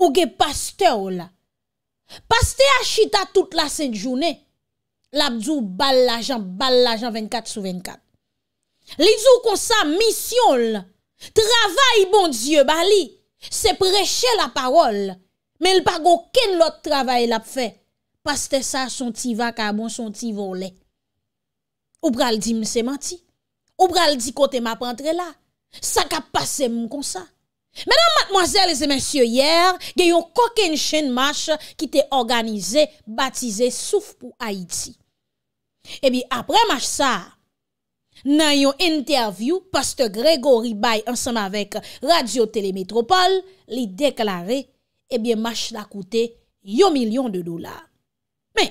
Ou ge pasteur la. Pasteur a chita tout la sen jounen. La bdou bal la jan, bal la jan 24 sou 24. Li djou konsa misyon la. Travay bon djye bali. Se preche la parol. Men lpa go ken lot travay la pfe. Paste sa son ti va ka bon son ti volen. Ou pral di mse manti. Ou pral di kote ma prantre la. Sa ka pase m konsa. Mè nan matmoazèles e mèsyò yèr, gen yon kokèn chèn mèche ki te organize batize souf pou Haiti. Ebi apre mèche sa, nan yon interview, past Gregoribay ansan avèk Radio Télémétropole, li deklare, ebi mèche la koute yo milyon de dolar. Mè,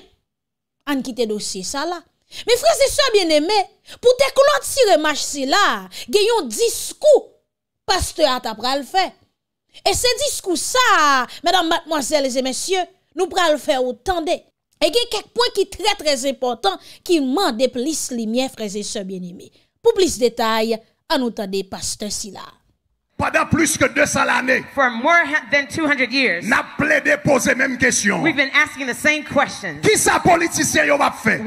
an ki te dosye sa la. Mè frèze sa bien emè, pou te klote si re mèche si la, gen yon diskou Pastè an ta pral fè. E se diskou sa, mèdam matmoazèl lèzè mèsyè, nou pral fè ou tande. E gen kèk pwè ki trè trè zèpontan ki man de plis li mè frèzè sè bien imè. Pou plis detay, an nou tande pastè si la. padan plus ke 200 ane na ple de pose menm kesyon. We've been asking the same questions. Ki sa politisyen yo ap fe? Ki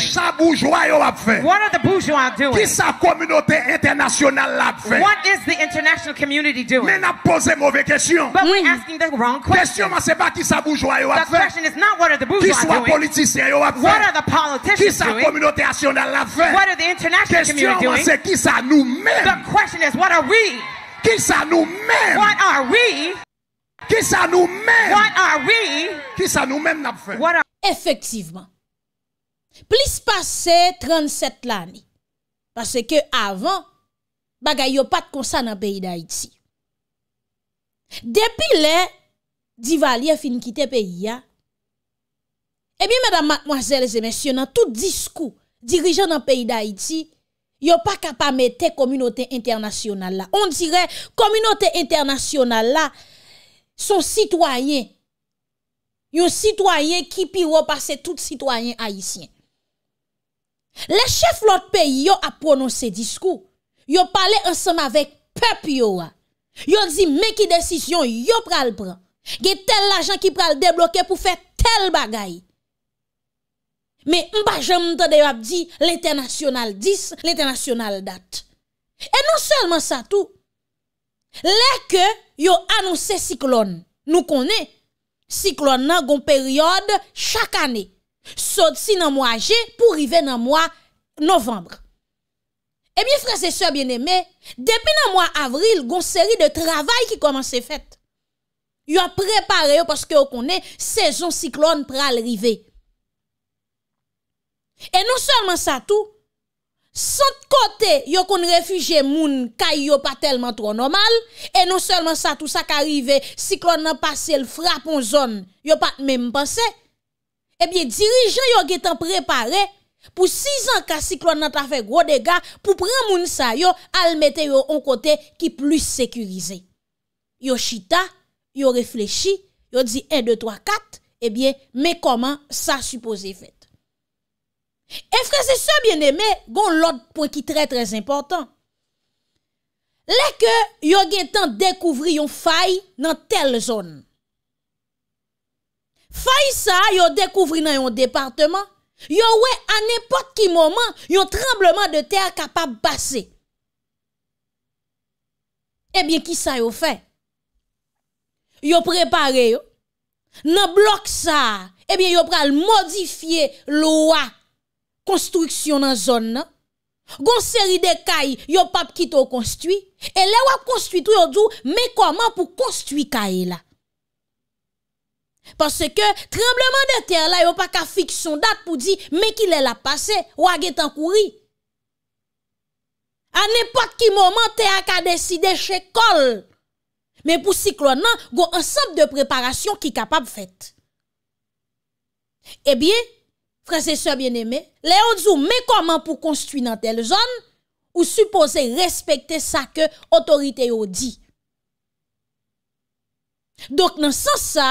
sa boujwa yo ap fe? Ki sa kominote internasyonel ap fe? What is the international community doing? Men ap pose menm kesyon. But we're mm. asking the wrong question. Kestyon man se pa ki sa boujwa yo ap fe? Ki sa politisyen yo ap fe? Ki sa kominote internasyonel ap fe? Kestyon man se ki sa nou menm? The question is what Woy a woy, ki sa nou men, woy a woy, ki sa nou men, woy a woy, ki sa nou men nap fe Efektivman, plis pase 37 lani, pase ke avan bagay yo pat konsan nan peyi da iti Depi le, di vali a fin kite peyi ya Ebi eh mèdam matmoazèl zè mensyon nan tout diskou dirijan nan peyi da iti yo pas capable mettre communauté internationale là. On dirait communauté internationale là son citoyen. Yon citoyen qui pire passer tout citoyen haïtien. Les chefs l'autre pays yo a prononcé discours. Yo parlé ensemble avec peuple yo. Yo dit mais qui décision yo pral prendre. Gen tel l'argent qui pral débloquer pour faire tel bagaille. Me mba jom mta deyo ap di l'internasyonal dis, l'internasyonal dat. E non selman sa tou, lè ke yo anonsè siklon, nou konè, siklon nan gon peryode chak anè, sot si nan mwa aje pou rive nan mwa novembre. E mi frasè so bienemè, depi nan mwa avril, gon seri de travay ki komanse fèt. Yo ap repare yo paske yo konè sezon siklon pral rivey. E non selman sa tou, sat kote yo kon refuge moun ka yo pa telman tro nomal, e non selman sa tou sa ka rive, si klon nan pase l frappon zon, yo pa te menm panse, e eh bie dirijan yo getan prepare pou 6 an ka si klon nan ta fe gro dega, pou pren moun sa yo al mette yo an kote ki plus sekurize. Yo chita, yo reflechi, yo di 1, 2, 3, 4, e bie me koman sa supose fet. Efre se se bien eme, Gon lot pou ki tre tre important. Lè ke yo gen tan dekouvri yon fay nan tel zon. Fay sa yo dekouvri nan yon departement, yo we an epot ki moment, yon trembleman de ter kapab basse. Ebyen eh ki sa yo fe? Yo prepare yo? Nan blok sa, ebyen eh yo pre al modifiye loa konstruksyon nan zon nan, gon seri de kay yo pap ki tou konstwi, e le wap konstwi tou yo djou, men koman pou konstwi kay la. Pase ke trembleman de ter la yo pa ka fiksyon dat pou di, men ki le la pase, wak etan kouri. An epak ki moman te a ka deside che kol, men pou si klo nan, gon ansap de preparasyon ki kapap fèt. Ebyen, eh Fransese eh bien eme, le yo dzou me koman pou konstuit nan tel zon ou supose respekte sa ke otorite yo di. Dok nan san sa,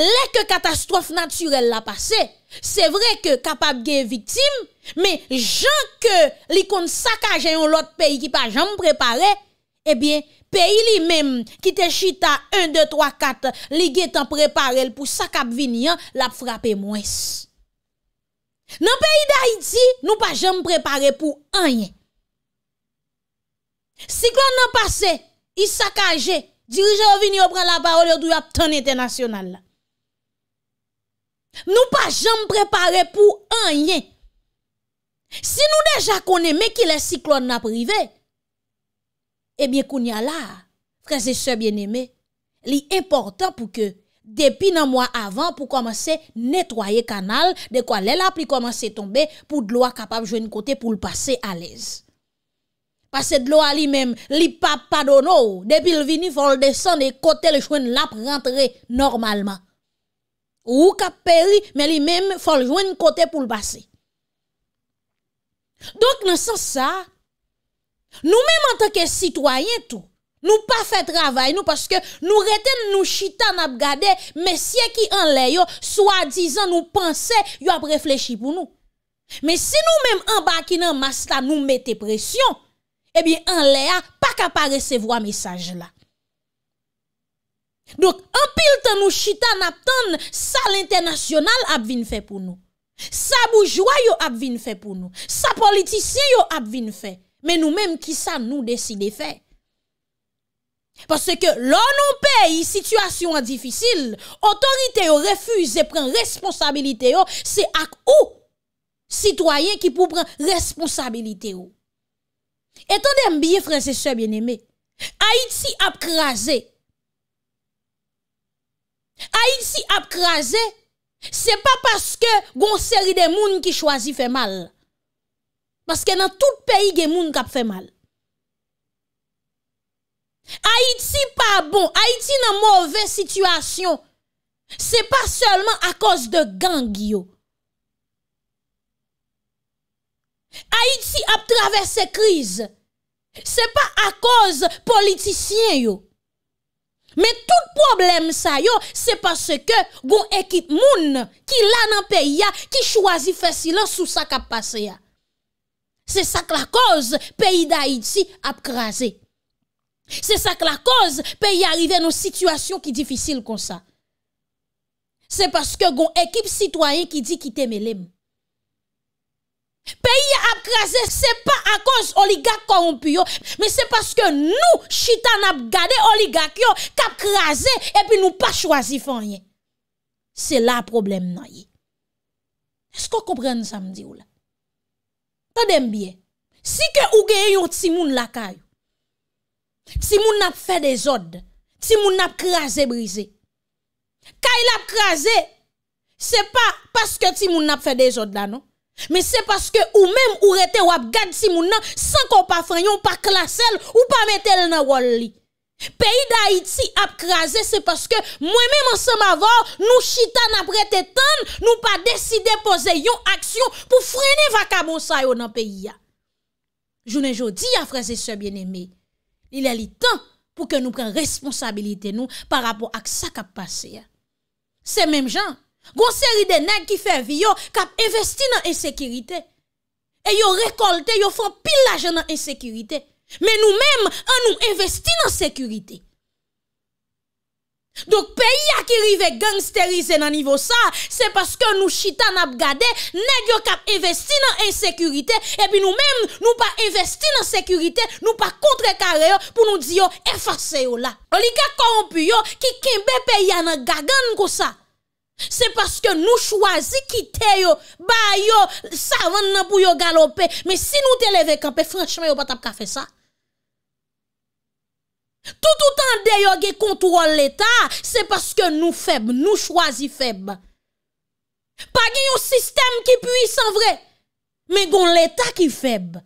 le ke katastrofe naturel la pase, se vre ke kapab genye viktim, me jan ke li kon sa ka jayon lot peyi ki pa jan mprepare, ebyen peyi li mem ki te chita 1, 2, 3, 4, li genye tan preparel pou sa kap vinyan la pfrape mwes. Nan peyi d'Haïti, nou pa jèm prepare pou an yè. Siklon nan pase, y sakage, dirijè ou vini ou pran la parol yo dwi ap ton internasyonal nan. Nou pa jèm prepare pou an yè. Si nou deja kon eme ki le siklon nan prive, ebyen koun ya la, preseche bien eme, li importan pou ke Depi nan mwa avan pou komanse netwaye kanal, dekwa lè lap li komanse tombe pou dlo a kapap jwen kote pou l'pase alèz. Pase dlo a li mèm, li pa padonou, depi l'vini fol desan e kote lè jwen lap rentre normalman. Ou kap peri, mè li mèm fol jwen kote pou l'pase. Dok nan san sa, nou mèm an takè sitwayen tou. Nou pa fè travay nou, paske nou reten nou chitan ap gade, mesye ki an le yo, swa dizan nou panse, yo ap reflechi pou nou. Men si nou men mba ki nan mas la nou mette presyon, ebi eh an le ya, pa kapare se vwa mesaj la. Donk, an pil ten nou chitan ap ten, sa l'internasyonal ap vin fè pou nou. Sa boujwa yo ap vin fè pou nou. Sa politisy yo ap vin fè. Men nou men ki sa nou deside fè. Paske lò nou peyi situasyon an difisil Otorite yo refuze pren responsabilite yo Se ak ou sitwayen ki pou pren responsabilite yo Etan de mbiye franse se bien eme Haiti ap kraze Haiti ap kraze Se pa paske goun seri de moun ki chwazi fe mal Paske nan tout peyi gen moun kap fe mal Haïti pa bon, Haïti nan mouve situasyon, se pa selman a koz de gang yo. Haïti ap travesse kriz, se pa a koz politisyen yo. Me tout problem sa yo, se pa se ke goun ekit moun ki lanan peyi ya, ki chwazi fesilans ou sak ap pase ya. Se sak la koz peyi da Haïti ap krasi. Se sak la koz, peyi arive nou situasyon ki difisil kon sa. Se paske gon ekip sitwanyen ki di ki teme lem. Peyi apkaze se pa akoz oligak korompyo, me se paske nou chitan apgade oligak yo kapkaze epi nou pa chwazi fanyen. Se la problem nan ye. Esko kompren sa mdi ou la? Ta dem bie, si ke ougeye yon timoun lakay, Ti moun ap fè dezod Ti moun ap krasè brise Ka il ap krasè Se pa paske ti moun ap fè dezod la nou Me se paske ou mem ou rete wap gad ti moun nan San kon pa fran yon, pa klasèl Ou pa metèl nan wol li Peyi da iti ap krasè Se paske mwen mèm an se ma vò Nou chitan ap rete tan Nou pa deside pose yon aksyon Pou franè vaka monsayon nan peyi ya Jounen jodi ya fransè se bienemè il y a li tan pou ke nou pren responsabilite nou par rapport ak sa kap pase ya. Se menm jan, goun seri de nag ki fe vi yo kap investi nan ensekirite. E yo rekolte, yo fon pilaje nan ensekirite. Men nou menm an nou investi nan ensekirite. Dok peyi a ki rive gangsterize nan nivou sa, se paske nou chitan ap gade, neg yo kap investi nan ensekurite, epi nou men nou pa investi nan ensekurite, nou pa kontre kare yo pou nou di yo efase yo la. O li ka korompi yo ki kimbe peyi a nan gagan ko sa. Se paske nou chwazi kite yo, bay yo, savan nan pou yo galope, me si nou televe kape, franchman yo pat ap kafe sa. Tout ou tan deyo ge kontrol l'Etat, se paske nou feb, nou chwazi feb. Pa gen yon sistem ki pwisan vre, me gon l'Etat ki feb.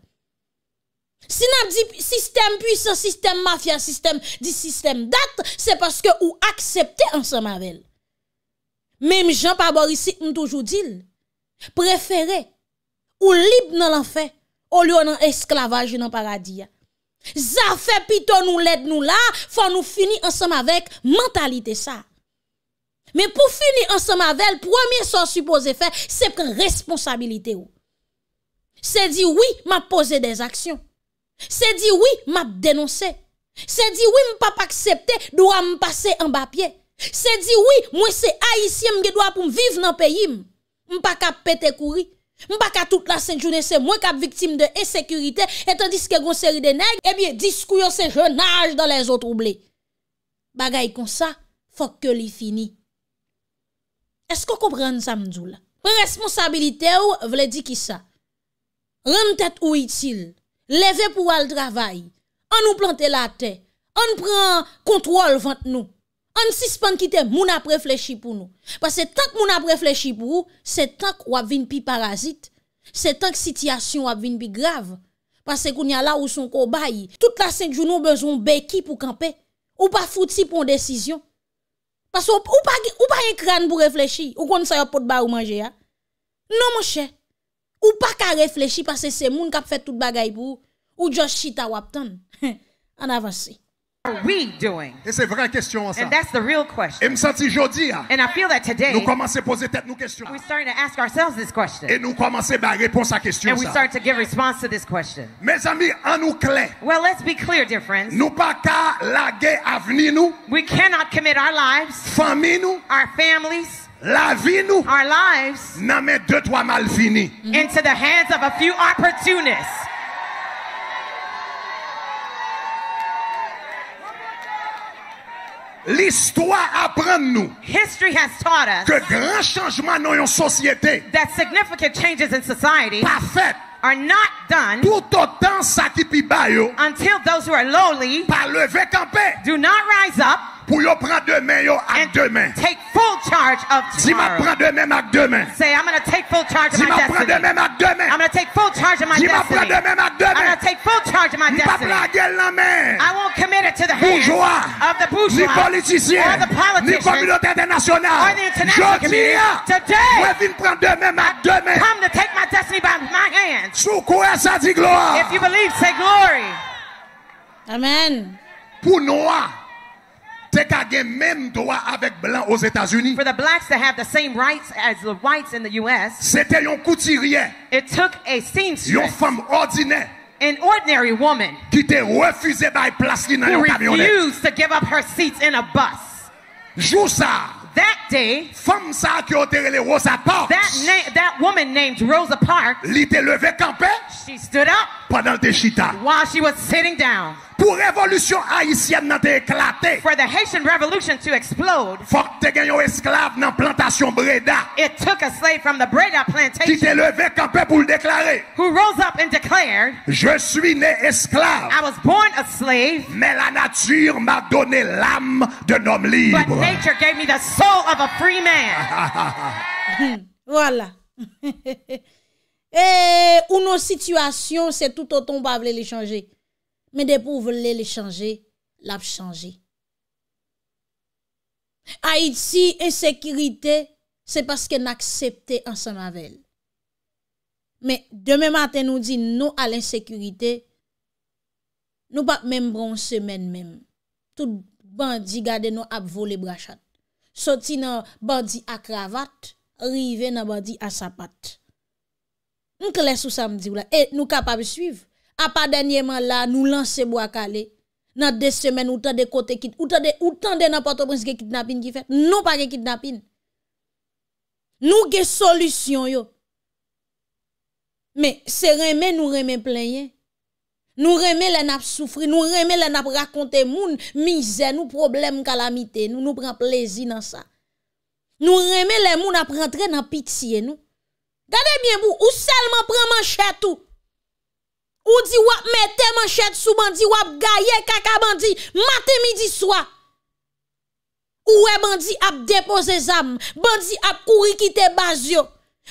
Si nan di sistem pwisan, sistem mafya, sistem di sistem dat, se paske ou aksepte ansan mavel. Mem jen pa bor isi m toujou dil, preferè ou lib nan lan fe, ou lyon nan esklavaj nan paradiyan. Za fe pito nou led nou la, fa nou fini ansem avek, mentalite sa. Me pou fini ansem avek, premier sor supose fe, se pre responsabilite ou. Se di oui, map pose des aksyon. Se di oui, map denonse. Se di oui, mpap aksepte, dwa mpase anbapye. Se di oui, mwen se aisyem ge dwa pou mvive nan peyi m. Mpaka pete kouri. Mbaka tout la sè jounè sè mwen kap viktim de esekurite Etan diske goun sèri de neg Ebyè eh diskouyon sè joun nage dan les otrouble Bagay kon sa, fok ke li fini Esko komprende sa mdzou la? Responsabilite ou vle di ki sa? Ren tèt ou itil Leve pou al travay An nou plante la tè An pren kontrol vante nou On suspend qui moun a réfléchi pour nous parce que tant que moun a réfléchi pour nous, c'est tant qu'on vinn pi parasite c'est tant que situation a pi grave parce que qu'on y a là où son cobaye toute la cinq jours nous besoin béquille pour camper ou pas fouti pour une décision parce que ou pas ou pas un crâne pour réfléchir ou qu'on ça pas de ba ou manger non mon cher ou pas qu'à réfléchir parce que c'est moun qui a fait toute bagaille pour ou juste Chita ou en avance are we doing? Et c'est vraie question ça. And that's the real question. Et me senti jodi And I feel that today. Nous poser tête nous question. We're starting to ask ourselves this question. Et nous réponse à question And we start to give response to this question. Mes amis, en nous clair. Well, let's be clear, dear friends. Nous pas laguer avenir nous. We cannot commit our lives. Famille nous. Our families. La vie nous. Our lives. deux trois mal fini. Into the hands of a few opportunists. history has taught us that significant changes in society are not done until those who are lowly do not rise up Pour yo prendre demain yo ak demain. Take full charge of tomorrow. Si m'a prendre demain ak demain. Say I'm going to take full charge of my destiny. Si m'a prendre demain ak demain. I'm going to take full charge of my destiny. Si m'a prendre demain ak demain. I'm going to take full charge of my destiny. I won't commit it to the hands bourgeois, of the bourgeois. Ni politicien, or the politicians. Ni communauté internationale. Or the international community. Today. Moi vinn prendre demain ak demain. Come to take my destiny by my hands. Sou quoi ça dit gloire. If you believe say glory. Amen. Pour Noah aux États-Unis. For the blacks to have the same rights as the whites in the US. C'était une couturière. It took a seamstress. Une femme ordinaire. An ordinary woman. Qui te refusée by place li nan refused to give up her seats in a bus. Jou That day, femme sa ki oterele Rosa Parks. That, woman named Rosa Parks. leve campé. She stood up. Pendant te chita. While she was sitting down. pour révolution haïtienne n'a te éclater. For the Haitian revolution to explode. Fok te gen un esclave nan plantation Breda. It took a slave from the Breda plantation. Qui te levé campé pour le déclarer. Who rose up and declared. Je suis né esclave. I was born a slave. Mais la nature m'a donné l'âme d'un homme libre. But nature gave me the soul of a free man. voilà. Et eh, une situation, c'est tout autant pas les changer. men bon de pou vle le chanje, l ap chanje. A iti, ensekirite, se paske n aksepte an sanavelle. Men, deme maten nou di nou al ensekirite, nou pa mèm bron semen mèm. Tout bandi gade nou ap vole brachat. Soti nan bandi akravat, rive nan bandi asapat. Nou kles ou samdi ou la, nou kapab suiv. A pa denye man la, nou lanse bo akale. Nan de semen ou tan de kote kit. Ou tan de napotoprense ge kit napin ki fe. Nou pa ge kit napin. Nou ge solusyon yo. Me, se reme nou reme plenye. Nou reme le nap soufri. Nou reme le nap rakonte moun. Mize nou problem kalamite. Nou nou pren plezi nan sa. Nou reme le moun ap rentre nan pitiye nou. Dade mien bou ou selman pren man chetou. Ou di wap mette manchette sou bandi, wap gaye kaka bandi, matin midi soir. Ou est bandi ap depose zam, bandi ap kouri quitter Bazio.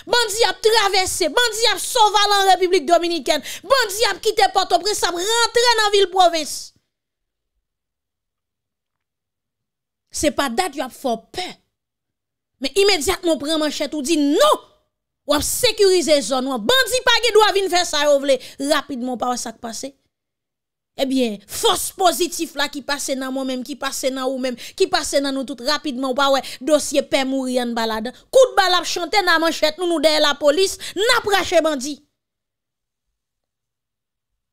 Bandi ap traversé, bandi ap soval en République dominicaine, bandi ap kite Port-au-Prince, a rentrer dans ville province. C'est pas dat y a fort peur. Mais immédiatement prend manchette ou dit non Wap sekurize zon wap. Bandi pa ge do avin fè sa yo vle. Rapidman wap wè sa k'pase. Ebyen, fos pozitif la ki pase nan mou mèm, ki pase nan ou mèm, ki pase nan nou tout rapidman wap wè. Dosye pèm ou rian balada. Kout balap chante nan manchet nou nou dey la polis. N'aprache bandi.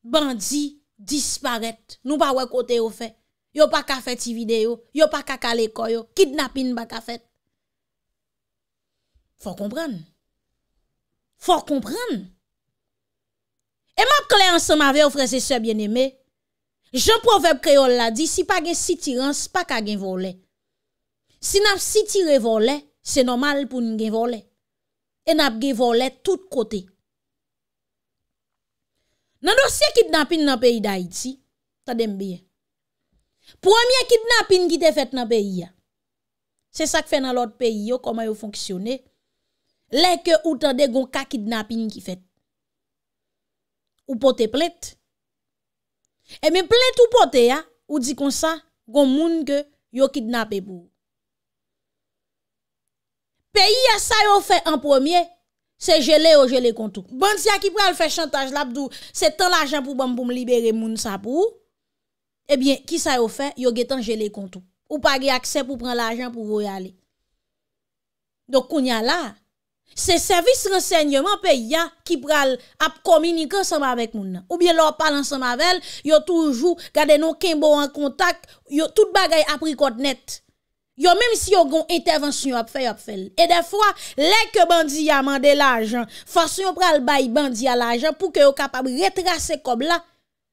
Bandi disparète. Nou wap wè kote yo fè. Yo pa ka fè ti video. Yo pa kakale koyo. Kidnap in baka fè. Fò kompran. Fòr kompren. E map kleans se ma ve ou frese se bien eme, jen profèb kreol la di, si pa gen sitiran, si pa ka gen volè. Si nap sitire volè, se normal pou n gen volè. E nap gen volè tout kote. Nan dosye kidnapin nan peyi da iti, ta dem biye. Pou amye kidnapin ki te fèt nan peyi ya. Se sa k fè nan lot peyi yo, koma yo fonksyonè. Lè ke ou tande goun ka kidnapin ki fet. Ou pote plet. E mi plet ou pote ya, ou di kon sa, goun moun ke yo kidnap e bou. Peyi ya sa yo fe en pwemye, se jele ou jele kontou. Bwant si ya ki pre al fe chantaj lapdou, se tan l'ajan pou bwam pou m libere moun sa pou, e bien, ki sa yo fe, yo getan jele kontou. Ou pa ge akse pou pran l'ajan pou vou yale. Dok koun ya la, Se servis rasegnman pe ya ki pral ap kominike samavek moun. Ou bien lor palan samavek, yo toujou gade nou kenbo an kontak, yo tout bagay ap prikot net. Yo menm si yo goun intervensyon ap fey ap fel. E defwa, lek yo bandi ya mande la ajan, fason yo pral bay bandi ya la ajan pou ke yo kapab retras se kob la,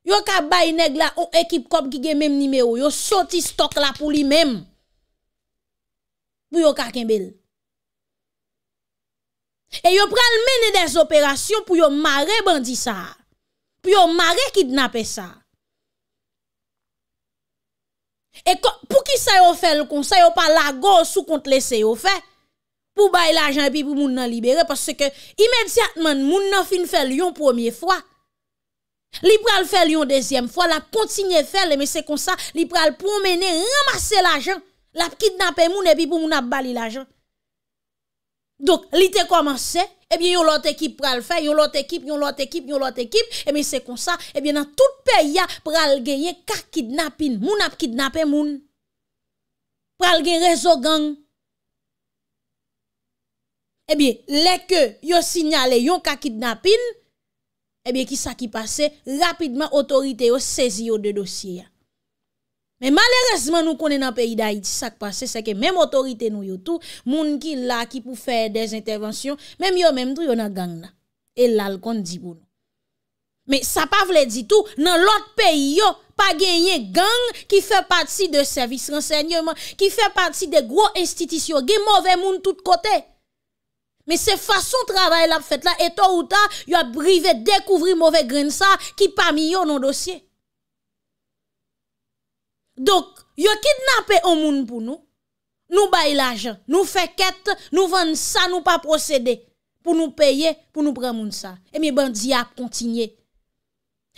yo kap bay neg la ou ekip kob ki gen menm nimeyo, yo soti stok la pou li menm. Pou yo kap kenbel. E yon pral mene des operasyon pou yon mare bandisa. Pou yon mare kidnapè sa. E pou ki sa yon fèl kon, sa yon pa la gòs ou kont lè se yon fè. Pou bay l'ajan epi pou moun nan libere. Parce ke imediatman moun nan fin fèl yon premier fwa. Li pral fèl yon deuxième fwa. La kontinye fèl, e mè se kon sa. Li pral pou mene ramase l'ajan. La kidnapè moun epi pou moun nan bali l'ajan. Donk, li te komanse, ebyen eh yon lot ekip pral fè, yon lot ekip, yon lot ekip, yon lot ekip, ebyen eh se konsa, ebyen eh nan tout pey ya pral genye kakidnapin, moun ap kidnapen moun, pral genye rezogan, ebyen leke yo sinyale yon kakidnapin, ebyen ki sa ki pase, rapidman otorite yo sezi yo de dosye ya. Men maleresman nou konen an peyi da iti sak pase, seke men motorite nou yotou, moun ki la ki pou fè des intervensyon, men yo men mdrou yon an gang na. E lal kon di bon. Men sa pa vle ditou, nan lot peyi yo, pa genyen gang ki fè pati de servis rensegnement, ki fè pati de gro institisyon, genye mouve moun tout kote. Men se fason travay la fèt la, eto ou ta, yo ap brive dekouvri mouve grensa ki pa mi yo nan dosye. Dok, yon kidnapè yon moun pou nou, nou bay l'ajan, nou feket, nou vande sa, nou pa procede, pou nou peye, pou nou pre moun sa. E mi ban diap kontinye.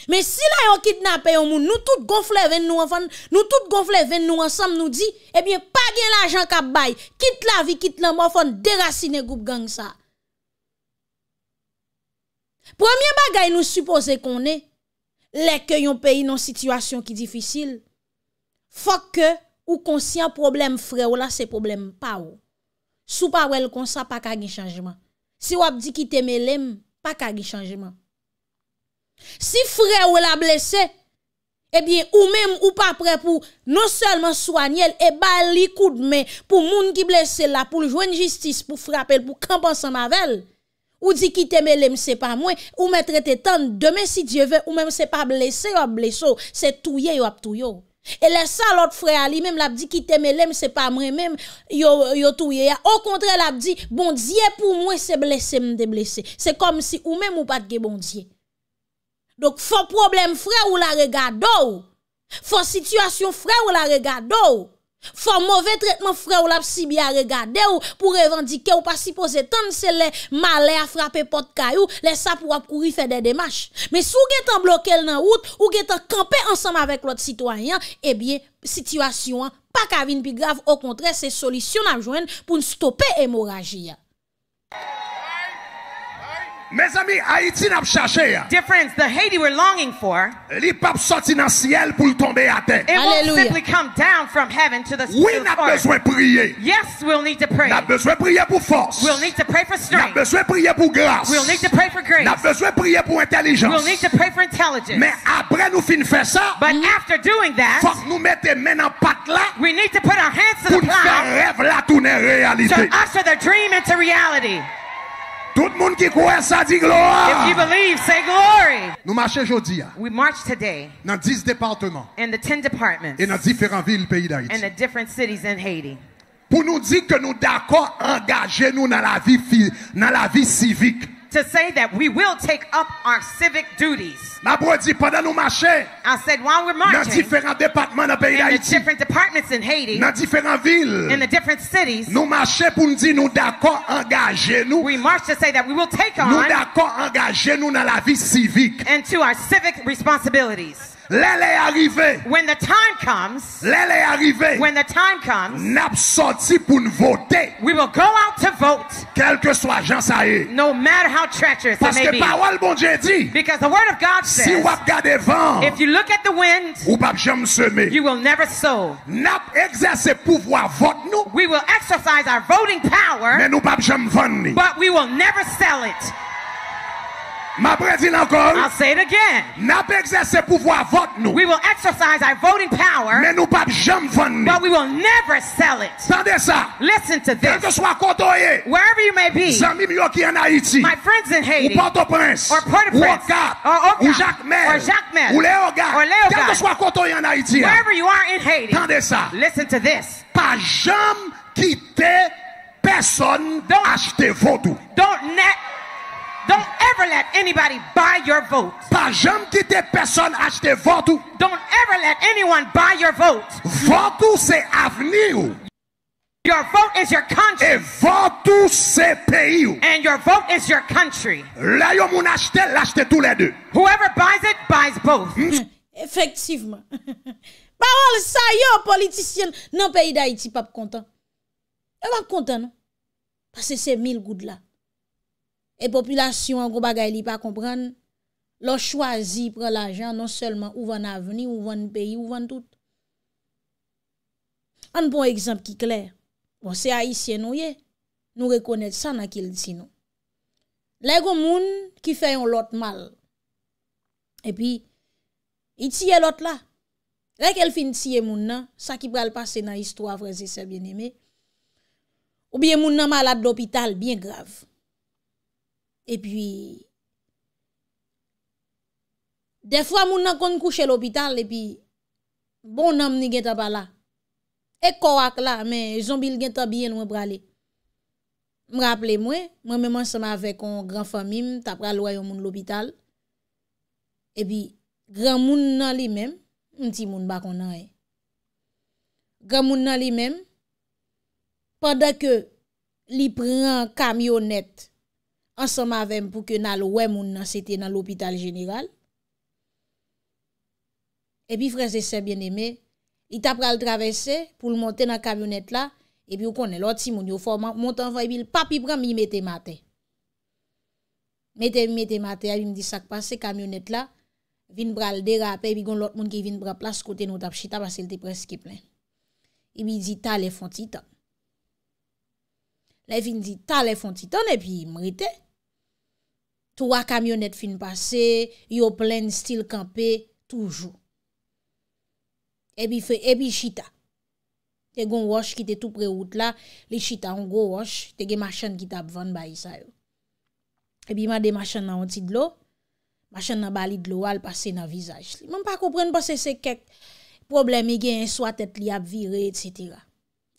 Men si la yon kidnapè yon moun, nou tout gonfle ven nou ansam, nou di, e mi pagyen l'ajan kap bay, kit la vi, kit la moun, derasine goup gang sa. Premier bagay nou suppose kon ne, leke yon peyi non situasyon ki difisil. Fok ke ou konsyen problem fre ou la se problem pa ou. Sou pa ou el konsen pa kagey chanjman. Si wap di ki teme lem, pa kagey chanjman. Si fre ou la blese, ebyen ou mem ou pa pre pou non selman swanye el e bali koud men pou moun ki blese la pou jouen jistis pou frape el pou kampan san mavel ou di ki teme lem se pa mwen ou men trete tan demen si dieve ou men se pa blese wap bleso se touye wap touyo. Elè sa lòt frè alè, mèm l ap di ki teme lèm, se pa mèm mèm yo touye ya. O kontre l ap di, bondye pou mwen se blese mdè blese. Se kom si ou mèm ou patge bondye. Dok fon problem frè ou la rega do ou. Fon situasyon frè ou la rega do ou. Fwa mwove tretman fre ou lap si bi a regade ou pou revandike ou pa sipose tan se le male a frape pot kayou, le sa pou ap kouri fè de demache. Me sou gen tan blokel nan wout, ou gen tan kampe ansam avek lot sitwanyan, ebiye, sitwasyon pa kavin pi grav, o kontre se solisyon ap jwen pou n stopè emoraji ya. Mes ami, Haiti nan ap chache Li pape soti nan siel pou l'tombe a ten Oui, nan bezwe priye Nan bezwe priye pou fos Nan bezwe priye pou gras Nan bezwe priye pou intelijans Men apre nou fin fese Fak nou mette men an pat la Pou l'te rev la toune realite Nan bezwe priye pou fos Tout le monde qui croit ça dit gloire. If you believe, say glory. Nous marchons aujourd'hui. Hein. We march today. Dans 10 départements. In the 10 departments. Et dans différentes villes pays d'Haïti. In the different cities in Haiti. Pour nous dire que nous d'accord engager nous dans la vie dans la vie civique. to say that we will take up our civic duties. I said while we're marching in the different departments in Haiti, in the different cities, we march to say that we will take on to our civic responsibilities. Lè lè arrive. When the time comes. Lè lè arrive. When the time comes. We will go out to vote. Quel que soit Jean No matter how treacherous Parce it may be. Because the word of God says. If you look at the wind. You will never sow. We will exercise our voting power. But we will never sell it. I'll say it again We will exercise our voting power But we will never sell it Tande sa Listen to this Wherever you may be My friends in Haiti Ou Port-au-Prince Ou Oka Ou Jacques Mel Ou Leo Gagne Wherever you are in Haiti Tande sa Listen to this Don't Don't Don't ever let anybody buy your vote Don't ever let anyone buy your vote Votou se aveni ou Your vote is your country e Votou se peyi ou And your vote is your country La yo moun achete, l'achete tou le de Whoever buys it, buys both mm. Efektivman Parole sa yo politisyen Nan peyi da iti pap kontan Ewa kontan Pase se mil goud la E popilasyon an gwa bagay li pa kompren, lò chwazi pre la jan, non selman ouvan aveni, ouvan peyi, ouvan tout. An bon ekzamp ki kler, bon se a isye nou ye, nou rekonet sa nan kil disi nou. Lè gwa moun ki fè yon lot mal, e pi, iti ye lot la. Lè kel fin ti ye moun nan, sa ki pral pase nan istwa vrezi se bien eme, ou biye moun nan malat d'opital, biye grav. e pi defwa moun nan kon kouche l'opital e pi bon nan mni gen ta bala e korak la men zon bil gen ta biyen mwen prale mwen rappele mwen mwen mwen seman avek kon gran famim tapra lwayon moun l'opital e pi gran moun nan li men nti moun bakon nan e gran moun nan li men padak yo li pran kamyonet ansan ma vem pou ke nan l wè moun nan sete nan l opital general, epi freze se bien eme, ita pral travese pou l monten nan kamyonet la, epi ou konen l ot si moun yo fò, montan fò epi l papi pran mi mette mate. Mete mi mette mate, epi m di sak pa se kamyonet la, vin pral dera apè, epi gon lot moun ki vin pral plas kote nou tap chita, bas el te pres ki plen. Epi di ta le fonti tap. Le fin di ta le fon titan e pi mri te. Tou a kamyonet fin pase, yo plen stil kampe, toujou. Ebi fe, ebi chita. Te goun wosh ki te tou preout la, li chita an goun wosh, te ge machan ki tap van bayi sa yo. Ebi ma de machan nan woti dlo, machan nan bali dlo al pase na vizaj li. Man pa koupren pa se se kek probleme gen yon swat et li ap vire et setira.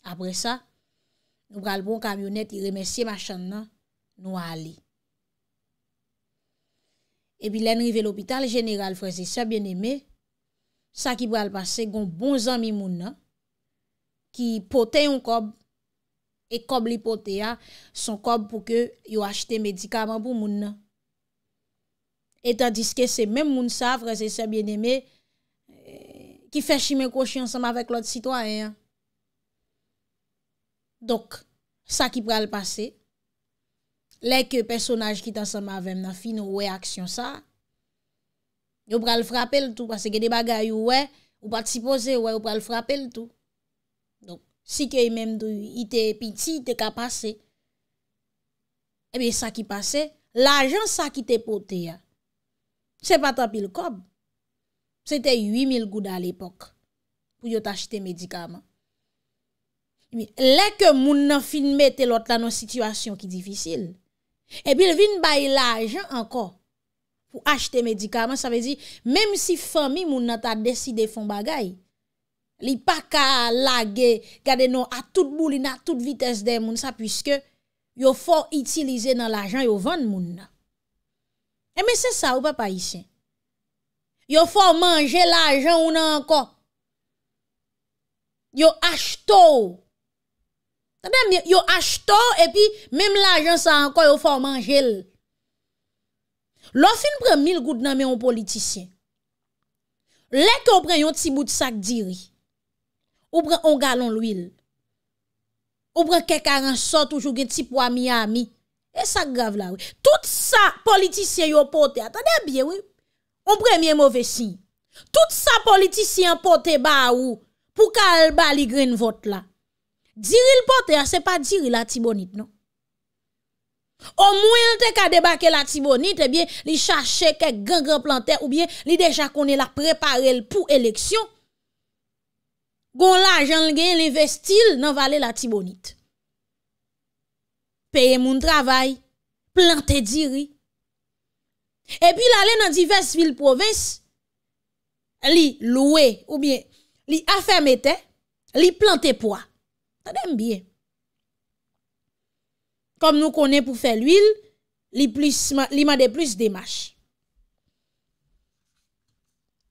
Apre sa, Nou bral bon kamyonet, i remesye machan nan, nou a li. E pi len rive l'opital, general Fraze Se Bien Aime, sa ki bral pase, gon bon zami moun nan, ki pote yon kob, e kob li pote ya, son kob pou ke yo achete medikaman pou moun nan. Etan diske se men moun sa, Fraze Se Bien Aime, eh, ki feshi men koshi ansama avèk l'ot sitwaen ya. Donk, sa ki pral pase, lek personaj ki tan sa mavem nan fi nou we aksyon sa, yo pral frapel tout, pase ke de bagay ou we, ou pati pose, ou we pral frapel tout. Donk, si ke menm do ite piti, ite ka pase, ebe sa ki pase, la jan sa ki te pote ya. Se pata pil kob, se te 8000 gouda al epok, pou yo tachite medikaman. Lè ke moun nan finmè te lot la nan situasyon ki difisil, e bil vin bayi la ajan anko pou achete medikaman, sa ve di, mèm si fèmi moun nan ta deside fon bagay, li pa ka lage gade nou a tout boulina, a tout vites de moun sa, pwiske yo fò itilize nan la ajan yo vèn moun nan. Eme se sa ou pa pa isen? Yo fò manje la ajan ou nan anko, yo achetou, Yo achto epi mèm l'agen sa anko yo fò manjèl. Lò fin prè mil gout nan mè yon politisyen. Lè kè yon prè yon tibout sak diri. Ou prè yon galon l'ouil. Ou prè kè karen sot ou jougè tip wami yami. E sak grav la wè. Tout sa politisyen yon pote, atade bie wè. Ou prè mè yon mò vèsi. Tout sa politisyen pote ba wè. Pou ka al bali gren vot la. Diri l'pote a ah, se pa diri la tibonit, no? O mwen te ka debake la tibonit, e eh bie li chache kek gen gen plante, ou bie li deja konen la preparel pou eleksyon, gon la jan gen li vestil nan vale la tibonit. Peye moun travay, plante diri, e bie la le nan divers vil province, li loue, ou bie li afemete, li plante poa, Ta dem biye. Kom nou konen pou fe l'huil, li ma de plus de mash.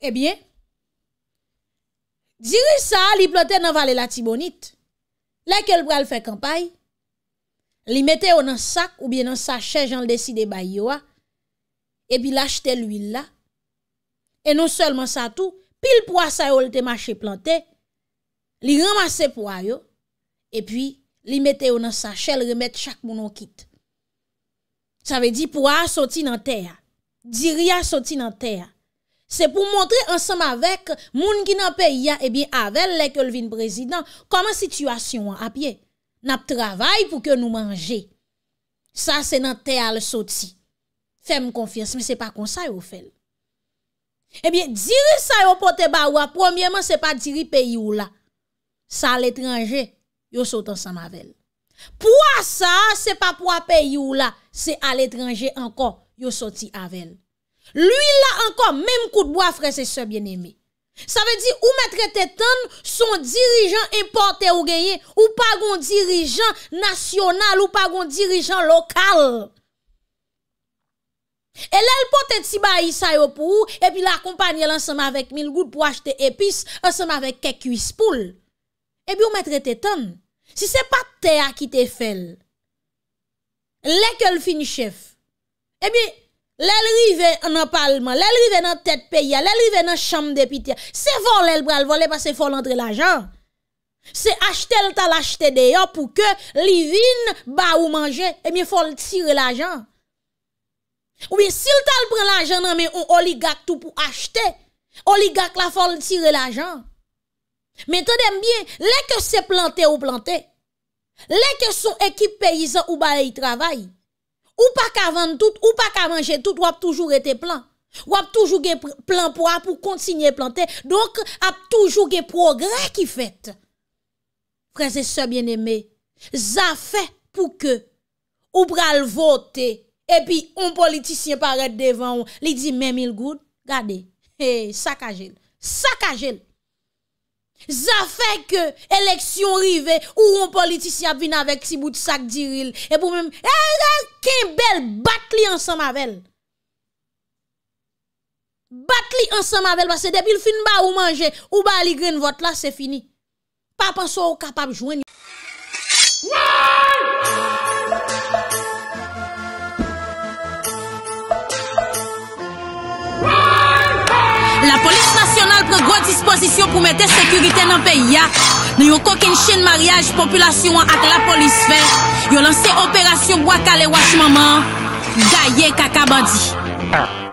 Eh e bien, diri sa li planten nan vale la tibonit, la kel pral fe kampay, li meten ou nan sak ou biye nan sachet jan l'desi de bayiwa, e pi l'achete l'huil la, e non selman sa tou, pi l'pwa sa ou l'te mash e planten, li ramase pwa yo, E pi li mette yo nan sa chel remet chak moun an kit. Sa ve di pou a soti nan teya. Dir ya soti eh nan teya. Se pou montre ansam avek moun ki nan peyi ya. E bi avel lek yo lvin prezident. Koman situasyon an apye. Nap travay pou ke nou manje. Sa se nan teya le soti. Fem konfians me se pa konsay ou fel. E bi dir sa yo pote ba ou a. Pwemye man se pa diri peyi ou la. Sa l'etranje. yo sot an sam avel. Pwa sa, se pa pwa peyi ou la, se al etranje ankon, yo soti avel. Lui la ankon, menm kout bo a frese se bien eme. Sa ve di, ou metre tetan, son dirijan importe ou genye, ou pa gon dirijan nasyonal, ou pa gon dirijan lokal. E lèl potet si ba yisa yo pou, e pi la kompanyel anseman vek mil gout pou achete epis, anseman vek kek kuis poul. E bi ou metre tetan, Si se pa te a ki te fel, lè ke l fin chef, e mi lè l rive nan palman, lè l rive nan tet peya, lè l rive nan cham depitya, se fol lè l pral, fol lè pa se fol antre l ajan. Se achte l tal achte deyo pou ke li vin ba ou manje, e mi fol tire l ajan. Ou mi si l tal pren l ajan nan me ou oligak tou pou achte, oligak la fol tire l ajan. Meta dem bien, lè ke se plantè ou plantè, lè ke son ekip peyizan ou ba yi travay, ou pa kavand tout, ou pa kavand jè tout, wap toujou etè plant, wap toujou gen plant pou ap ou kontsignè plantè, donk ap toujou gen progrè ki fèt. Prese se bienemè, zafè pou ke ou pral votè, epi un politisyen paret devan ou li di mèm il goud, gade, he, sakajèl, sakajèl. Za fèk eleksyon rive, ou ron politisy ap vin avèk si bout sak diril. E pou mèm, e al al, ken bel, bat li ansan mavel. Bat li ansan mavel, ba se debil fin ba ou manje, ou ba li gren vot la, se fini. Pa panso ou kapab jwen. Waaaaa! La polis nasyonal pre gwo disposisyon pou mete sekurite nan pe ya. Nou yo kokin chen mariage, populasyon ak la polis fe. Yo lanse operasyon wakale wakmanman. Gaye kakabadi.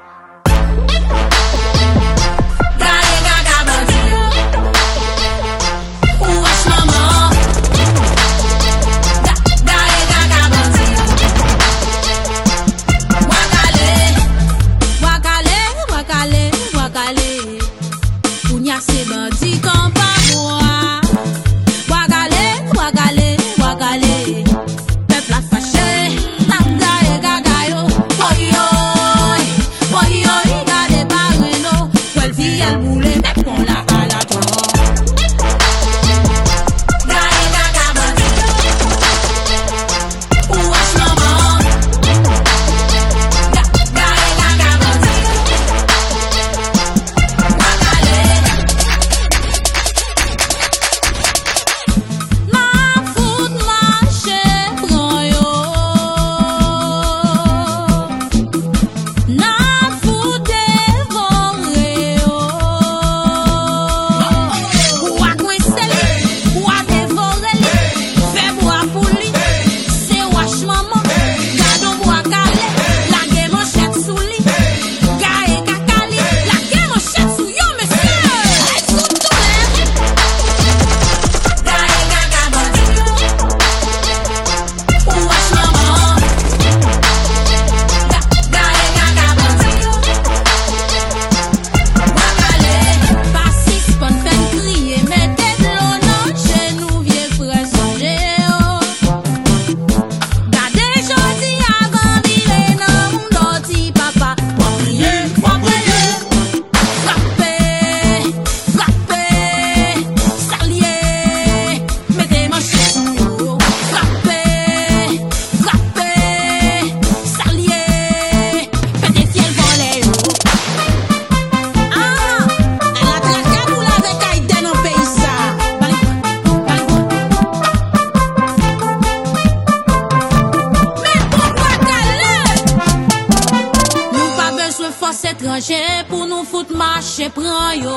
S'étranjè pou nou foute mâche pran yo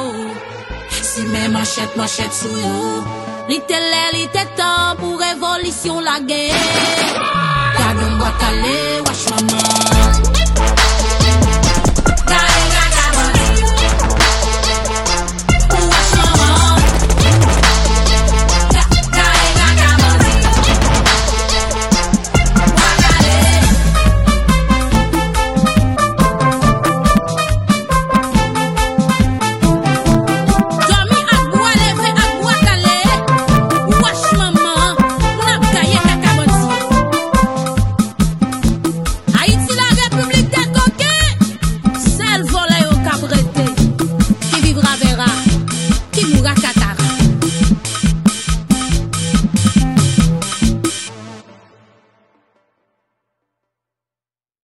Si mè mâchèd mâchèd sou yo Li tè lè li tè tan pou revolisyon la gen Kade mwa kale wach maman